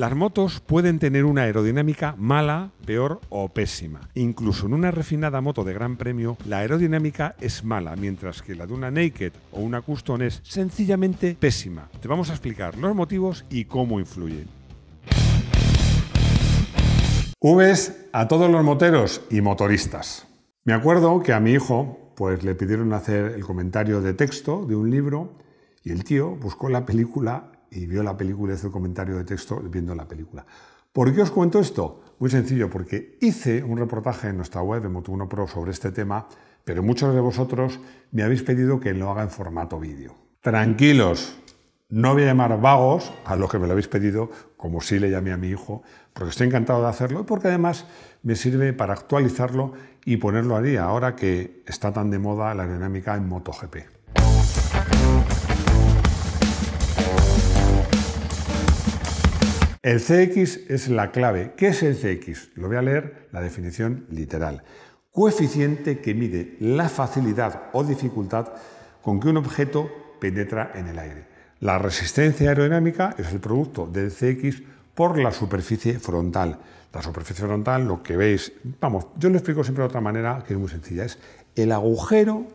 Las motos pueden tener una aerodinámica mala, peor o pésima. Incluso en una refinada moto de gran premio, la aerodinámica es mala, mientras que la de una Naked o una Custom es sencillamente pésima. Te vamos a explicar los motivos y cómo influyen. Vs a todos los moteros y motoristas. Me acuerdo que a mi hijo pues le pidieron hacer el comentario de texto de un libro y el tío buscó la película y vio la película, y hizo el comentario de texto viendo la película. ¿Por qué os cuento esto? Muy sencillo, porque hice un reportaje en nuestra web de Moto1 Pro sobre este tema, pero muchos de vosotros me habéis pedido que lo haga en formato vídeo. Tranquilos, no voy a llamar vagos a los que me lo habéis pedido, como sí le llamé a mi hijo, porque estoy encantado de hacerlo y porque además me sirve para actualizarlo y ponerlo a día, ahora que está tan de moda la dinámica en MotoGP. El CX es la clave. ¿Qué es el CX? Lo voy a leer la definición literal. Coeficiente que mide la facilidad o dificultad con que un objeto penetra en el aire. La resistencia aerodinámica es el producto del CX por la superficie frontal. La superficie frontal, lo que veis, vamos, yo lo explico siempre de otra manera que es muy sencilla, es el agujero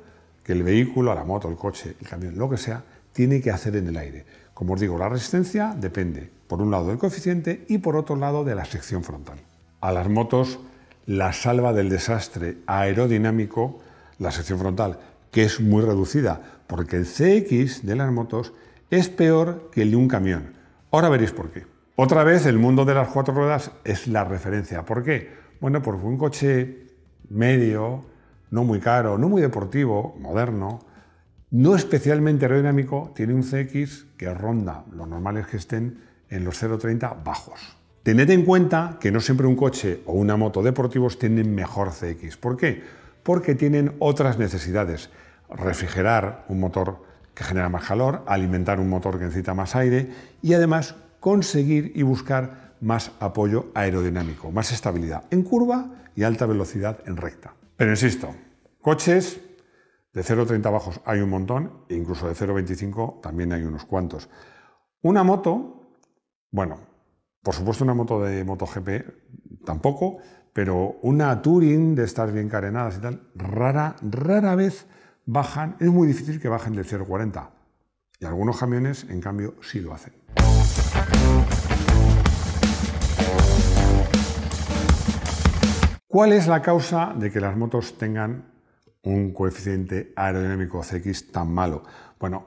que el vehículo, la moto, el coche, el camión, lo que sea, tiene que hacer en el aire. Como os digo, la resistencia depende por un lado del coeficiente y por otro lado de la sección frontal. A las motos la salva del desastre aerodinámico la sección frontal, que es muy reducida, porque el CX de las motos es peor que el de un camión. Ahora veréis por qué. Otra vez el mundo de las cuatro ruedas es la referencia. ¿Por qué? Bueno, porque un coche medio, no muy caro, no muy deportivo, moderno, no especialmente aerodinámico, tiene un CX que ronda, lo normal que estén en los 0,30 bajos. Tened en cuenta que no siempre un coche o una moto deportivos tienen mejor CX. ¿Por qué? Porque tienen otras necesidades. Refrigerar un motor que genera más calor, alimentar un motor que necesita más aire y además conseguir y buscar más apoyo aerodinámico, más estabilidad en curva y alta velocidad en recta. Pero insisto, coches de 0,30 bajos hay un montón, e incluso de 0,25 también hay unos cuantos. Una moto bueno, por supuesto una moto de MotoGP tampoco, pero una Touring de estar bien carenadas y tal, rara, rara vez bajan, es muy difícil que bajen del 0,40. Y algunos camiones, en cambio, sí lo hacen. ¿Cuál es la causa de que las motos tengan un coeficiente aerodinámico CX tan malo? Bueno,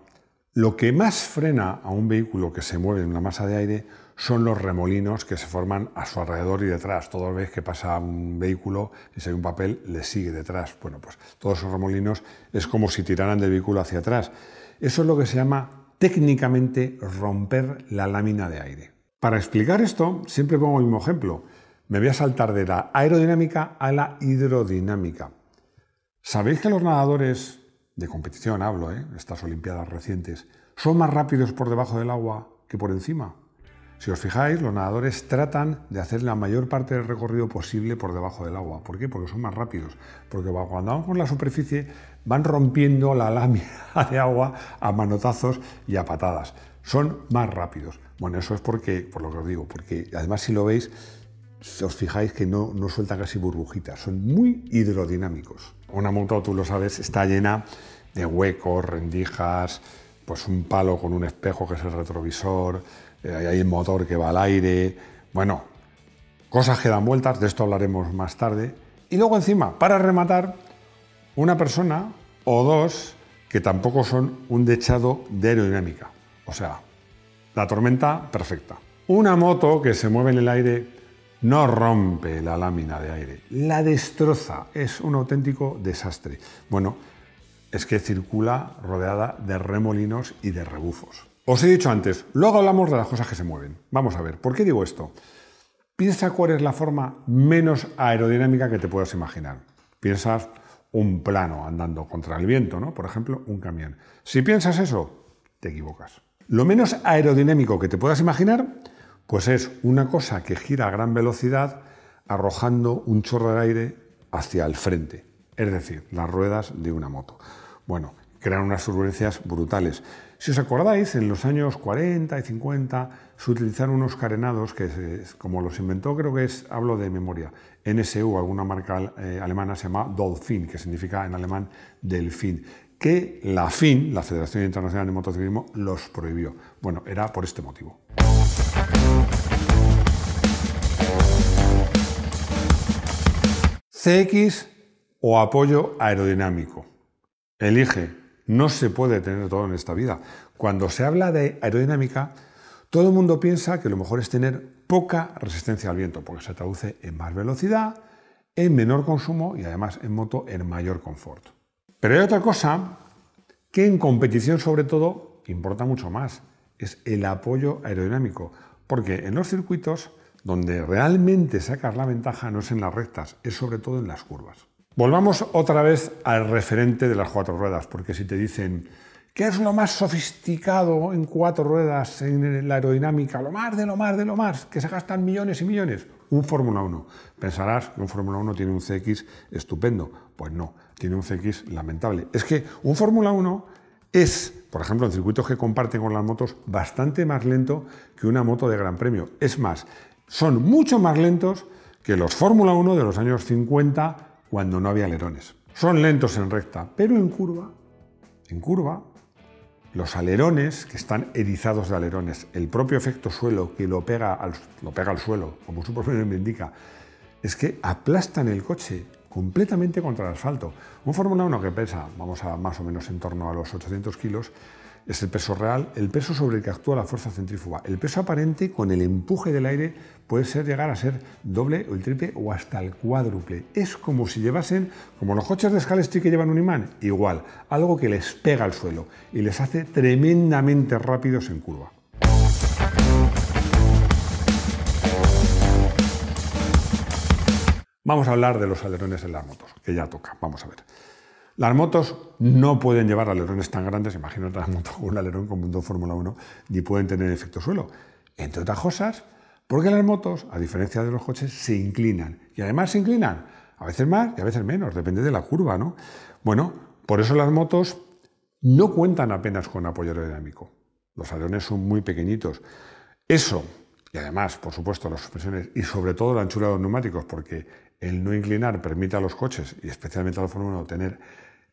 lo que más frena a un vehículo que se mueve en una masa de aire son los remolinos que se forman a su alrededor y detrás. Toda vez que pasa un vehículo y se ve un papel, le sigue detrás. Bueno, pues todos esos remolinos es como si tiraran del vehículo hacia atrás. Eso es lo que se llama técnicamente romper la lámina de aire. Para explicar esto, siempre pongo el mismo ejemplo. Me voy a saltar de la aerodinámica a la hidrodinámica. ¿Sabéis que los nadadores de competición hablo, ¿eh? estas Olimpiadas recientes, son más rápidos por debajo del agua que por encima. Si os fijáis, los nadadores tratan de hacer la mayor parte del recorrido posible por debajo del agua. ¿Por qué? Porque son más rápidos. Porque cuando van con la superficie van rompiendo la lámina de agua a manotazos y a patadas. Son más rápidos. Bueno, eso es porque, por lo que os digo, porque además si lo veis, os fijáis que no, no sueltan casi burbujitas. Son muy hidrodinámicos. Una moto, tú lo sabes, está llena de huecos, rendijas, pues un palo con un espejo que es el retrovisor, eh, hay un motor que va al aire, bueno, cosas que dan vueltas, de esto hablaremos más tarde. Y luego encima, para rematar, una persona o dos que tampoco son un dechado de aerodinámica. O sea, la tormenta perfecta. Una moto que se mueve en el aire no rompe la lámina de aire, la destroza. Es un auténtico desastre. Bueno, es que circula rodeada de remolinos y de rebufos. Os he dicho antes, luego hablamos de las cosas que se mueven. Vamos a ver, ¿por qué digo esto? Piensa cuál es la forma menos aerodinámica que te puedas imaginar. Piensas un plano andando contra el viento, ¿no? Por ejemplo, un camión. Si piensas eso, te equivocas. Lo menos aerodinámico que te puedas imaginar pues es una cosa que gira a gran velocidad arrojando un chorro de aire hacia el frente, es decir, las ruedas de una moto. Bueno, crean unas turbulencias brutales. Si os acordáis, en los años 40 y 50 se utilizaron unos carenados que, como los inventó, creo que es, hablo de memoria, NSU, alguna marca eh, alemana se llama Dolphin, que significa en alemán delfín, que la FIN, la Federación Internacional de Motociclismo, los prohibió. Bueno, era por este motivo. CX o apoyo aerodinámico. Elige, no se puede tener todo en esta vida. Cuando se habla de aerodinámica, todo el mundo piensa que lo mejor es tener poca resistencia al viento, porque se traduce en más velocidad, en menor consumo y además en moto en mayor confort. Pero hay otra cosa que en competición sobre todo importa mucho más, es el apoyo aerodinámico, porque en los circuitos donde realmente sacas la ventaja no es en las rectas, es sobre todo en las curvas. Volvamos otra vez al referente de las cuatro ruedas, porque si te dicen ¿Qué es lo más sofisticado en cuatro ruedas, en la aerodinámica? Lo más de lo más de lo más, que se gastan millones y millones. Un Fórmula 1. Pensarás que un Fórmula 1 tiene un CX estupendo. Pues no, tiene un CX lamentable. Es que un Fórmula 1 es, por ejemplo, en circuitos que comparten con las motos, bastante más lento que una moto de gran premio. Es más, son mucho más lentos que los Fórmula 1 de los años 50 cuando no había alerones. Son lentos en recta, pero en curva, en curva, los alerones, que están erizados de alerones, el propio efecto suelo que lo pega al, suelo, como su propio nombre indica, es que aplastan el coche completamente contra el asfalto. Un Fórmula 1 que pesa, vamos a más o menos en torno a los 800 kilos, es el peso real, el peso sobre el que actúa la fuerza centrífuga. El peso aparente con el empuje del aire puede llegar a ser doble o el triple o hasta el cuádruple. Es como si llevasen, como los coches de Scalestri que llevan un imán, igual, algo que les pega al suelo y les hace tremendamente rápidos en curva. Vamos a hablar de los alerones en las motos, que ya toca, vamos a ver. Las motos no pueden llevar alerones tan grandes, imagínate una motos con un alerón como un Fórmula 1, ni pueden tener efecto suelo. Entre otras cosas, porque las motos, a diferencia de los coches, se inclinan. Y además se inclinan, a veces más y a veces menos, depende de la curva, ¿no? Bueno, por eso las motos no cuentan apenas con apoyo aerodinámico. Los alerones son muy pequeñitos. Eso, y además, por supuesto, las suspensiones y sobre todo la anchura de los neumáticos, porque el no inclinar permite a los coches, y especialmente a la Fórmula 1, tener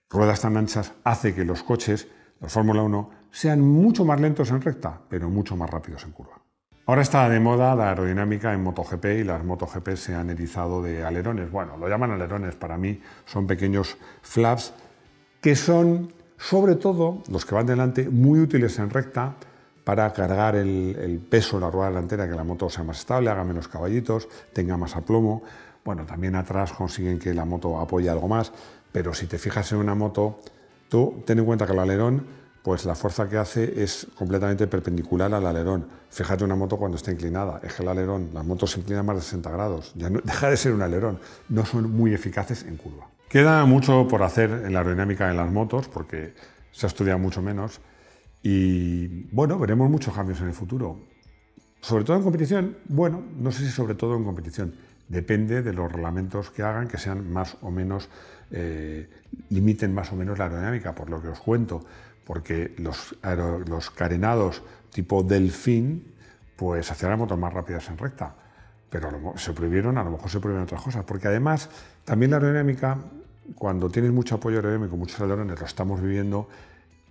ruedas tan anchas hace que los coches, los Fórmula 1, sean mucho más lentos en recta, pero mucho más rápidos en curva. Ahora está de moda la aerodinámica en MotoGP y las MotoGP se han erizado de alerones. Bueno, lo llaman alerones, para mí son pequeños flaps que son, sobre todo, los que van delante, muy útiles en recta para cargar el, el peso de la rueda delantera, que la moto sea más estable, haga menos caballitos, tenga más aplomo. Bueno, también atrás consiguen que la moto apoye algo más. Pero si te fijas en una moto, tú ten en cuenta que el alerón, pues la fuerza que hace es completamente perpendicular al alerón. Fíjate una moto cuando está inclinada, es que el alerón, las motos se inclinan más de 60 grados, ya no, deja de ser un alerón, no son muy eficaces en curva. Queda mucho por hacer en la aerodinámica en las motos, porque se ha estudiado mucho menos, y bueno, veremos muchos cambios en el futuro. Sobre todo en competición, bueno, no sé si sobre todo en competición, Depende de los reglamentos que hagan que sean más o menos, eh, limiten más o menos la aerodinámica, por lo que os cuento, porque los, carenados tipo delfín, pues hacían motos más rápidas en recta, pero se prohibieron, a lo mejor se prohibieron otras cosas, porque además también la aerodinámica, cuando tienes mucho apoyo aerodinámico, muchos alerones, lo estamos viviendo,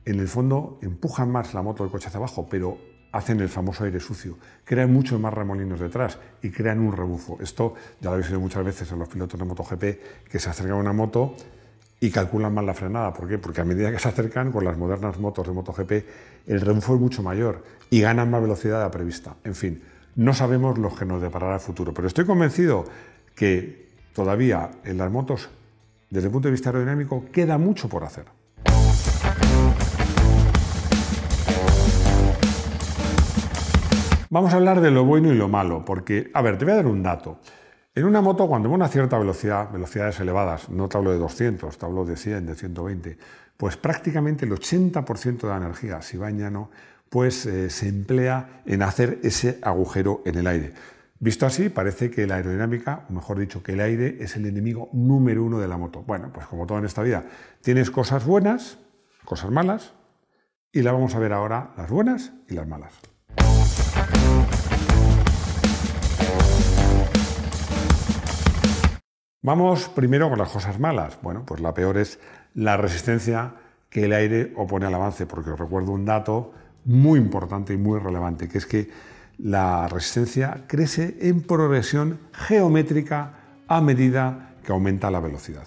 en el fondo empujan más la moto del coche hacia abajo, pero hacen el famoso aire sucio, crean muchos más remolinos detrás y crean un rebufo. Esto ya lo habéis visto muchas veces en los pilotos de MotoGP que se acercan a una moto y calculan mal la frenada. ¿Por qué? Porque a medida que se acercan con las modernas motos de MotoGP, el rebufo es mucho mayor y ganan más velocidad de la prevista. En fin, no sabemos lo que nos deparará el futuro, pero estoy convencido que todavía en las motos, desde el punto de vista aerodinámico, queda mucho por hacer. Vamos a hablar de lo bueno y lo malo, porque, a ver, te voy a dar un dato. En una moto, cuando va a una cierta velocidad, velocidades elevadas, no te hablo de 200, te hablo de 100, de 120, pues prácticamente el 80% de la energía, si va en llano, pues eh, se emplea en hacer ese agujero en el aire. Visto así, parece que la aerodinámica, o mejor dicho, que el aire es el enemigo número uno de la moto. Bueno, pues como todo en esta vida, tienes cosas buenas, cosas malas, y la vamos a ver ahora, las buenas y las malas. Vamos primero con las cosas malas. Bueno, pues la peor es la resistencia que el aire opone al avance, porque os recuerdo un dato muy importante y muy relevante, que es que la resistencia crece en progresión geométrica a medida que aumenta la velocidad.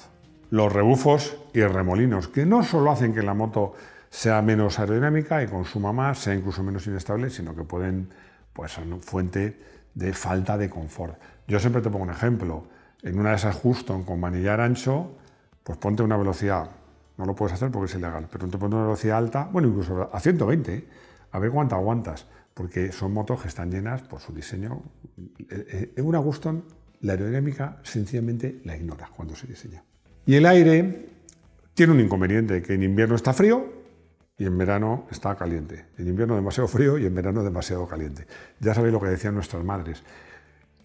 Los rebufos y remolinos, que no solo hacen que la moto sea menos aerodinámica y consuma más, sea incluso menos inestable, sino que pueden pues son fuente de falta de confort. Yo siempre te pongo un ejemplo. En una de esas Houston con manillar ancho, pues ponte una velocidad. No lo puedes hacer porque es ilegal, pero te ponte una velocidad alta, bueno, incluso a 120, a ver cuánto aguantas, porque son motos que están llenas por su diseño. En eh, eh, una Houston, la aerodinámica sencillamente la ignora cuando se diseña. Y el aire tiene un inconveniente, que en invierno está frío y en verano está caliente. En invierno demasiado frío y en verano demasiado caliente. Ya sabéis lo que decían nuestras madres.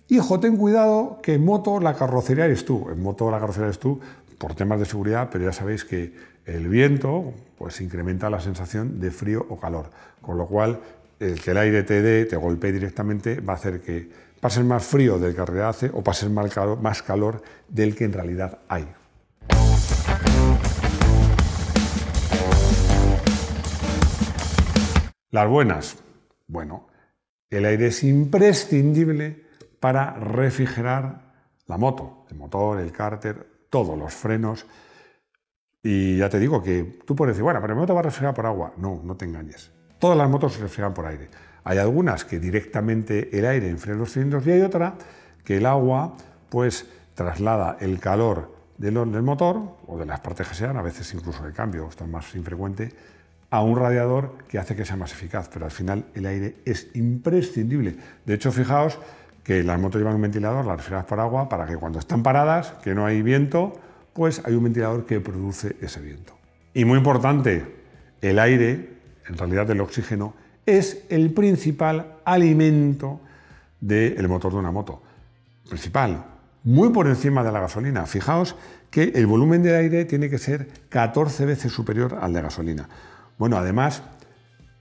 Hijo, ten cuidado que en moto la carrocería eres tú. En moto la carrocería eres tú por temas de seguridad, pero ya sabéis que el viento pues incrementa la sensación de frío o calor, con lo cual el que el aire te dé, te golpee directamente, va a hacer que pases más frío del que en hace o pases más calor del que en realidad hay. Las buenas. Bueno, el aire es imprescindible para refrigerar la moto, el motor, el cárter, todos los frenos. Y ya te digo que tú puedes decir, bueno, pero mi moto va a refrigerar por agua. No, no te engañes. Todas las motos se refrigeran por aire. Hay algunas que directamente el aire enfría los cilindros y hay otra que el agua pues traslada el calor del, del motor o de las partes que sean, a veces incluso el cambio, esto más infrecuente, a un radiador que hace que sea más eficaz, pero al final el aire es imprescindible. De hecho, fijaos que las motos llevan un ventilador, las refrigeradas por agua, para que cuando están paradas, que no hay viento, pues hay un ventilador que produce ese viento. Y muy importante, el aire, en realidad el oxígeno, es el principal alimento del motor de una moto. Principal, muy por encima de la gasolina. Fijaos que el volumen del aire tiene que ser 14 veces superior al de gasolina. Bueno, además,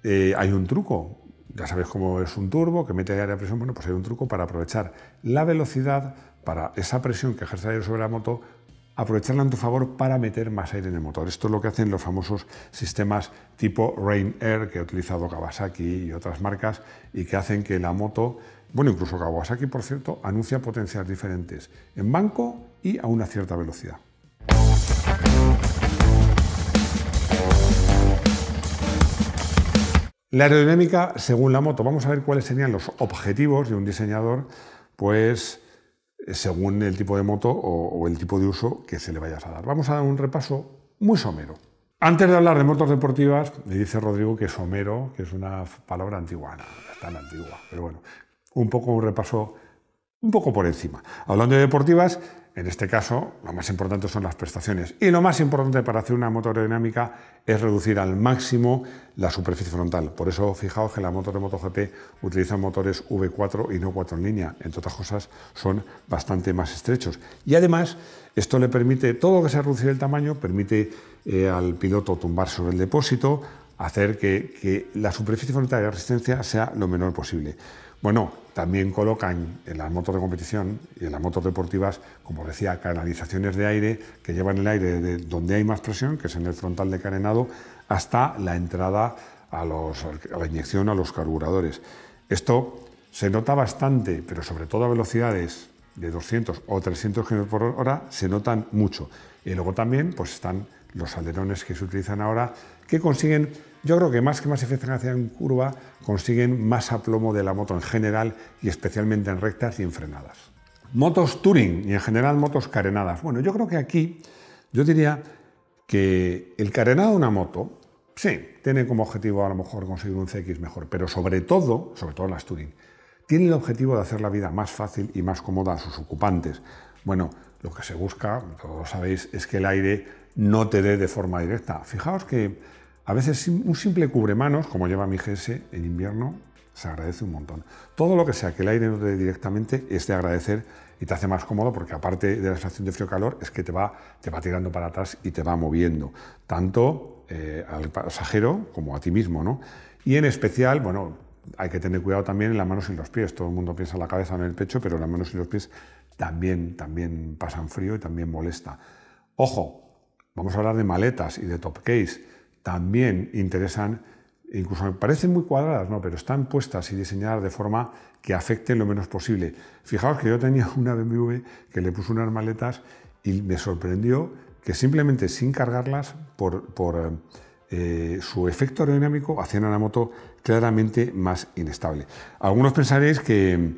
eh, hay un truco. Ya sabéis cómo es un turbo que mete aire a presión. Bueno, pues hay un truco para aprovechar la velocidad, para esa presión que ejerce el aire sobre la moto, aprovecharla en tu favor para meter más aire en el motor. Esto es lo que hacen los famosos sistemas tipo Rain Air que ha utilizado Kawasaki y otras marcas y que hacen que la moto, bueno, incluso Kawasaki, por cierto, anuncia potencias diferentes en banco y a una cierta velocidad. La aerodinámica según la moto. Vamos a ver cuáles serían los objetivos de un diseñador, pues eh, según el tipo de moto o, el tipo de uso que se le vayas a dar. Vamos a dar un repaso muy somero. Antes de hablar de motos deportivas, me dice Rodrigo que somero, que es una palabra antigua, no, tan antigua, pero bueno, un poco un repaso un poco por encima. Hablando de deportivas, en este caso lo más importante son las prestaciones y lo más importante para hacer una moto aerodinámica es reducir al máximo la superficie frontal. Por eso fijaos que la moto de MotoGP utiliza motores V4 y no 4 en línea, entre otras cosas son bastante más estrechos. Y además esto le permite, todo lo que sea reducir el tamaño, permite eh, al piloto tumbar sobre el depósito, hacer que, la superficie frontal de la resistencia sea lo menor posible. Bueno, también colocan en las motos de competición y en las motos deportivas, como decía, canalizaciones de aire que llevan el aire de donde hay más presión, que es en el frontal de carenado, hasta la entrada a, los, la inyección a los carburadores. Esto se nota bastante, pero sobre todo a velocidades de 200 o 300 km por hora se notan mucho. Y luego también pues están los alerones que se utilizan ahora, que consiguen yo creo que más que más eficacia en curva consiguen más aplomo de la moto en general y especialmente en rectas y en frenadas. Motos touring y en general motos carenadas. Bueno, yo creo que aquí yo diría que el carenado de una moto, sí, tiene como objetivo a lo mejor conseguir un CX mejor, pero sobre todo, sobre todo las touring, tiene el objetivo de hacer la vida más fácil y más cómoda a sus ocupantes. Bueno, lo que se busca, todos sabéis, es que el aire no te dé de forma directa. Fijaos que a veces un simple cubremanos, como lleva mi GS en invierno, se agradece un montón. Todo lo que sea que el aire no te dé directamente es de agradecer y te hace más cómodo porque aparte de la sensación de frío-calor es que te va, te tirando para atrás y te va moviendo, tanto eh, al pasajero como a ti mismo. ¿no? Y en especial, bueno, hay que tener cuidado también en las manos y los pies. Todo el mundo piensa en la cabeza, en el pecho, pero las manos y los pies también, también pasan frío y también molesta. Ojo, vamos a hablar de maletas y de top case también interesan, incluso parecen muy cuadradas, pero están puestas y diseñadas de forma que afecten lo menos posible. Fijaos que yo tenía una BMW que le puse unas maletas y me sorprendió que simplemente sin cargarlas, por, eh, su efecto aerodinámico, hacían a la moto claramente más inestable. Algunos pensaréis que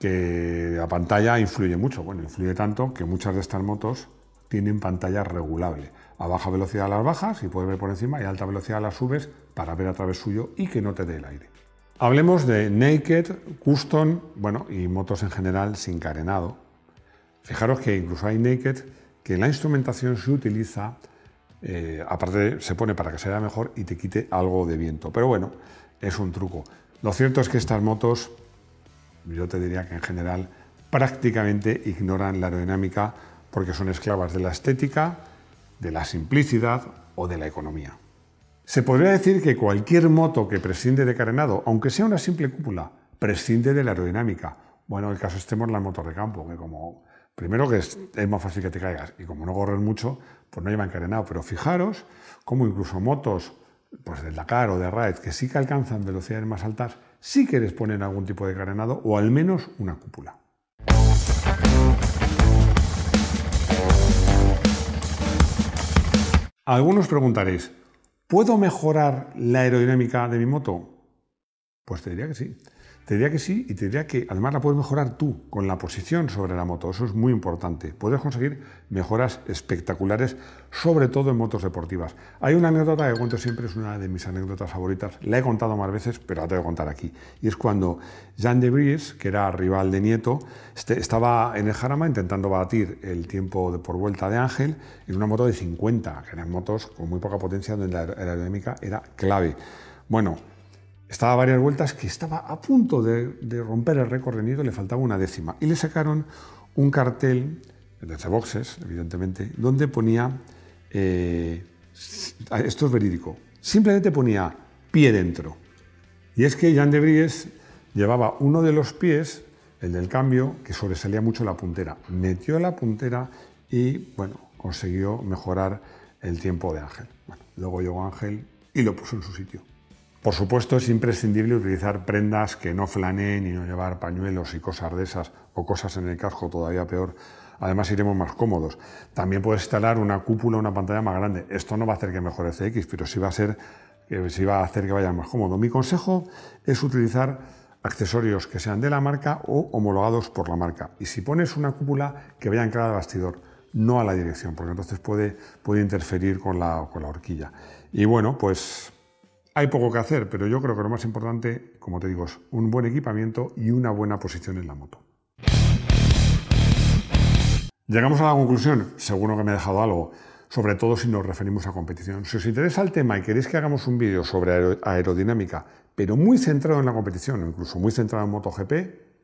la pantalla influye mucho. Bueno, influye tanto que muchas de estas motos tienen pantalla regulable a baja velocidad las bajas y puedes ver por encima y a alta velocidad las subes para ver a través suyo y que no te dé el aire. Hablemos de naked, custom, bueno, y motos en general sin carenado. Fijaros que incluso hay naked que la instrumentación se utiliza, eh, aparte se pone para que se vea mejor y te quite algo de viento. Pero bueno, es un truco. Lo cierto es que estas motos, yo te diría que en general prácticamente ignoran la aerodinámica porque son esclavas de la estética, de la simplicidad o de la economía. Se podría decir que cualquier moto que prescinde de carenado, aunque sea una simple cúpula, prescinde de la aerodinámica. Bueno, el caso estemos en las motos de campo, que como primero que es, más fácil que te caigas y como no corren mucho, pues no llevan carenado. Pero fijaros cómo incluso motos pues la Dakar o de Raid que sí que alcanzan velocidades más altas, sí que les ponen algún tipo de carenado o al menos una cúpula. Algunos preguntaréis, ¿puedo mejorar la aerodinámica de mi moto? Pues te diría que sí. Te diría que sí y te diría que además la puedes mejorar tú con la posición sobre la moto. Eso es muy importante. Puedes conseguir mejoras espectaculares, sobre todo en motos deportivas. Hay una anécdota que cuento siempre, es una de mis anécdotas favoritas. La he contado más veces, pero la tengo que contar aquí. Y es cuando Jean de Vries, que era rival de Nieto, este, estaba en el Jarama intentando batir el tiempo de por vuelta de Ángel en una moto de 50, que eran motos con muy poca potencia donde la aerodinámica era clave. Bueno, estaba varias vueltas que estaba a punto de, romper el récord de le faltaba una décima. Y le sacaron un cartel de boxes, evidentemente, donde ponía, eh, esto es verídico, simplemente ponía pie dentro. Y es que Jan de Bries llevaba uno de los pies, el del cambio, que sobresalía mucho la puntera. Metió la puntera y, bueno, consiguió mejorar el tiempo de Ángel. luego llegó Ángel y lo puso en su sitio. Por supuesto, es imprescindible utilizar prendas que no flaneen y no llevar pañuelos y cosas de esas, o cosas en el casco todavía peor. Además, iremos más cómodos. También puedes instalar una cúpula, una pantalla más grande. Esto no va a hacer que mejore el CX, pero sí va a, ser, eh, va a hacer que vaya más cómodo. Mi consejo es utilizar accesorios que sean de la marca o homologados por la marca. Y si pones una cúpula, que vaya anclada al bastidor, no a la dirección, porque entonces puede, interferir con la, con la horquilla. Y bueno, pues hay poco que hacer, pero yo creo que lo más importante, como te digo, es un buen equipamiento y una buena posición en la moto. Llegamos a la conclusión, seguro que me he dejado algo, sobre todo si nos referimos a competición. Si os interesa el tema y queréis que hagamos un vídeo sobre aerodinámica, pero muy centrado en la competición incluso muy centrado en MotoGP,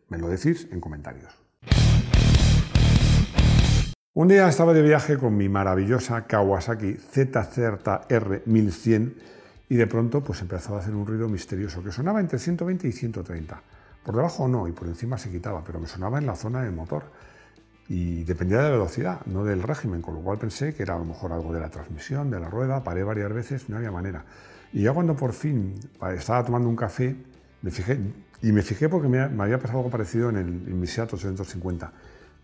me lo decís en comentarios. Un día estaba de viaje con mi maravillosa Kawasaki ZZR 1100 y de pronto pues empezaba a hacer un ruido misterioso que sonaba entre 120 y 130. Por debajo no y por encima se quitaba, pero me sonaba en la zona del motor y dependía de la velocidad, no del régimen, con lo cual pensé que era a lo mejor algo de la transmisión, de la rueda, paré varias veces, no había manera. Y ya cuando por fin ah, estaba tomando un café, me fijé, y me fijé porque me, había pasado algo parecido en, el, en 850,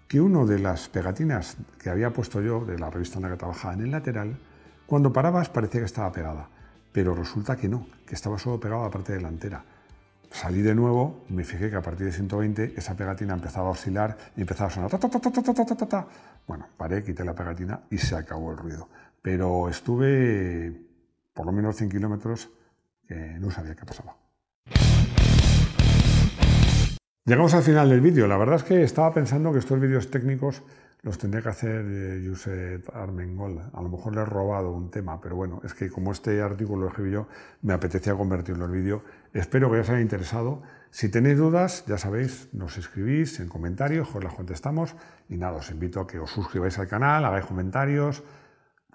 que una de las pegatinas que había puesto yo de la revista en la que trabajaba en el lateral, cuando parabas parecía que estaba pegada pero resulta que no, que estaba solo pegado a la parte delantera. Salí de nuevo me fijé que a partir de 120 esa pegatina empezaba a oscilar y empezaba a sonar. Ta, ta, ta, bueno, paré, quité la pegatina y se acabó el ruido. Pero estuve por lo menos 100 kilómetros que no sabía qué pasaba. Llegamos al final del vídeo. La verdad es que estaba pensando que estos vídeos técnicos los tendría que hacer eh, Josep Armengol. A lo mejor le he robado un tema, pero bueno, es que como este artículo lo escribí yo, me apetecía convertirlo en vídeo. Espero que os haya interesado. Si tenéis dudas, ya sabéis, nos escribís en comentarios, os las contestamos. Y nada, os invito a que os suscribáis al canal, hagáis comentarios,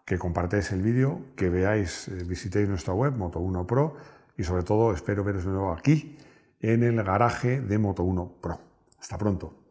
que compartáis el vídeo, que veáis, eh, visitéis nuestra web, Moto1 Pro, y sobre todo espero veros de nuevo aquí, en el garaje de Moto1 Pro. Hasta pronto.